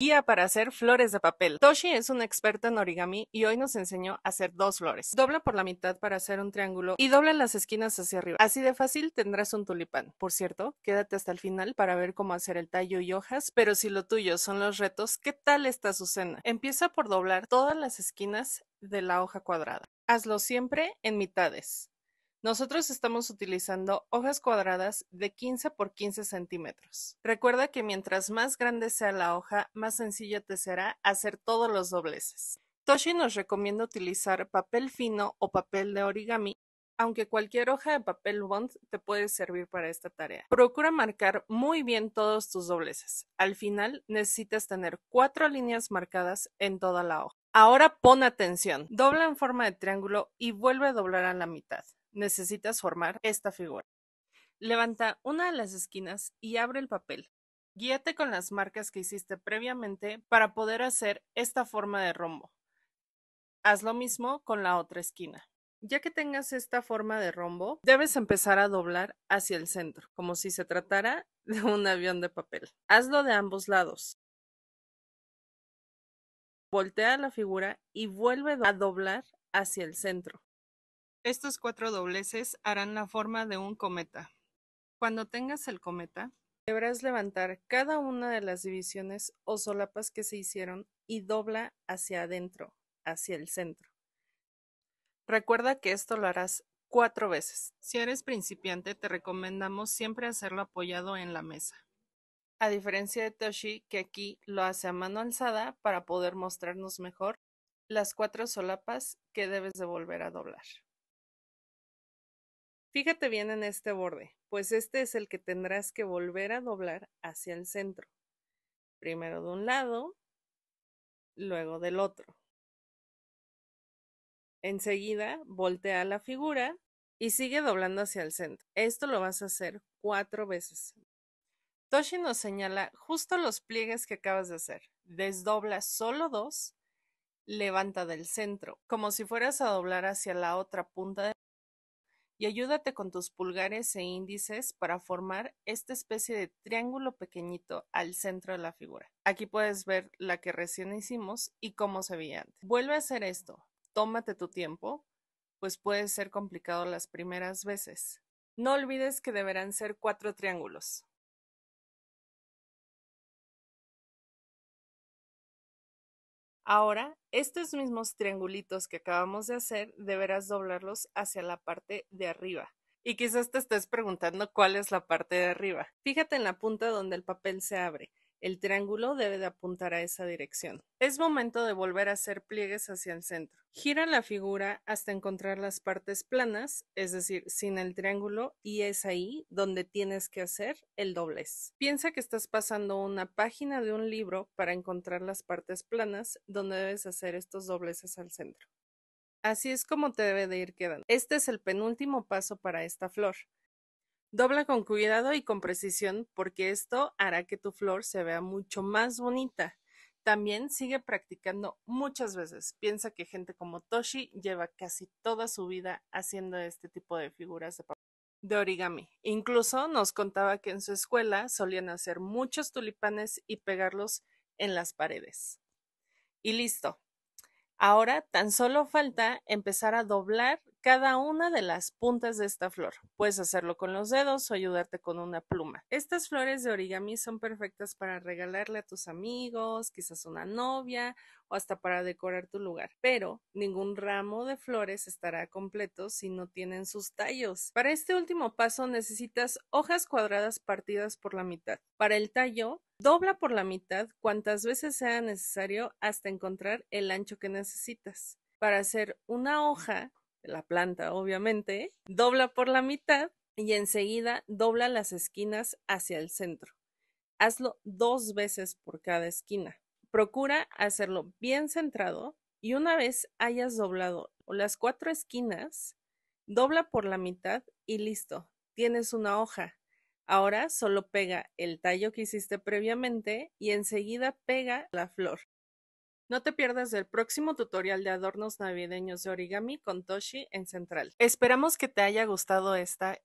Guía para hacer flores de papel. Toshi es un experto en origami y hoy nos enseñó a hacer dos flores. Dobla por la mitad para hacer un triángulo y dobla las esquinas hacia arriba. Así de fácil tendrás un tulipán. Por cierto, quédate hasta el final para ver cómo hacer el tallo y hojas, pero si lo tuyo son los retos, ¿qué tal está su cena? Empieza por doblar todas las esquinas de la hoja cuadrada. Hazlo siempre en mitades. Nosotros estamos utilizando hojas cuadradas de 15 por 15 centímetros. Recuerda que mientras más grande sea la hoja, más sencillo te será hacer todos los dobleces. Toshi nos recomienda utilizar papel fino o papel de origami, aunque cualquier hoja de papel bond te puede servir para esta tarea. Procura marcar muy bien todos tus dobleces. Al final necesitas tener cuatro líneas marcadas en toda la hoja. Ahora pon atención, dobla en forma de triángulo y vuelve a doblar a la mitad necesitas formar esta figura. Levanta una de las esquinas y abre el papel. Guíate con las marcas que hiciste previamente para poder hacer esta forma de rombo. Haz lo mismo con la otra esquina. Ya que tengas esta forma de rombo, debes empezar a doblar hacia el centro, como si se tratara de un avión de papel. Hazlo de ambos lados. Voltea la figura y vuelve a doblar hacia el centro. Estos cuatro dobleces harán la forma de un cometa. Cuando tengas el cometa, deberás levantar cada una de las divisiones o solapas que se hicieron y dobla hacia adentro, hacia el centro. Recuerda que esto lo harás cuatro veces. Si eres principiante, te recomendamos siempre hacerlo apoyado en la mesa. A diferencia de Toshi, que aquí lo hace a mano alzada para poder mostrarnos mejor las cuatro solapas que debes de volver a doblar. Fíjate bien en este borde, pues este es el que tendrás que volver a doblar hacia el centro. Primero de un lado, luego del otro. Enseguida, voltea la figura y sigue doblando hacia el centro. Esto lo vas a hacer cuatro veces. Toshi nos señala justo los pliegues que acabas de hacer. Desdobla solo dos, levanta del centro, como si fueras a doblar hacia la otra punta y ayúdate con tus pulgares e índices para formar esta especie de triángulo pequeñito al centro de la figura. Aquí puedes ver la que recién hicimos y cómo se veía antes. Vuelve a hacer esto, tómate tu tiempo, pues puede ser complicado las primeras veces. No olvides que deberán ser cuatro triángulos. Ahora, estos mismos triangulitos que acabamos de hacer, deberás doblarlos hacia la parte de arriba. Y quizás te estés preguntando cuál es la parte de arriba. Fíjate en la punta donde el papel se abre. El triángulo debe de apuntar a esa dirección. Es momento de volver a hacer pliegues hacia el centro. Gira la figura hasta encontrar las partes planas, es decir, sin el triángulo, y es ahí donde tienes que hacer el doblez. Piensa que estás pasando una página de un libro para encontrar las partes planas donde debes hacer estos dobleces al centro. Así es como te debe de ir quedando. Este es el penúltimo paso para esta flor. Dobla con cuidado y con precisión porque esto hará que tu flor se vea mucho más bonita. También sigue practicando muchas veces. Piensa que gente como Toshi lleva casi toda su vida haciendo este tipo de figuras de de origami. Incluso nos contaba que en su escuela solían hacer muchos tulipanes y pegarlos en las paredes. Y listo. Ahora tan solo falta empezar a doblar cada una de las puntas de esta flor. Puedes hacerlo con los dedos o ayudarte con una pluma. Estas flores de origami son perfectas para regalarle a tus amigos, quizás una novia o hasta para decorar tu lugar. Pero ningún ramo de flores estará completo si no tienen sus tallos. Para este último paso necesitas hojas cuadradas partidas por la mitad. Para el tallo, dobla por la mitad cuantas veces sea necesario hasta encontrar el ancho que necesitas. Para hacer una hoja, la planta obviamente, dobla por la mitad y enseguida dobla las esquinas hacia el centro. Hazlo dos veces por cada esquina. Procura hacerlo bien centrado y una vez hayas doblado las cuatro esquinas, dobla por la mitad y listo, tienes una hoja. Ahora solo pega el tallo que hiciste previamente y enseguida pega la flor. No te pierdas el próximo tutorial de adornos navideños de origami con Toshi en Central. Esperamos que te haya gustado esta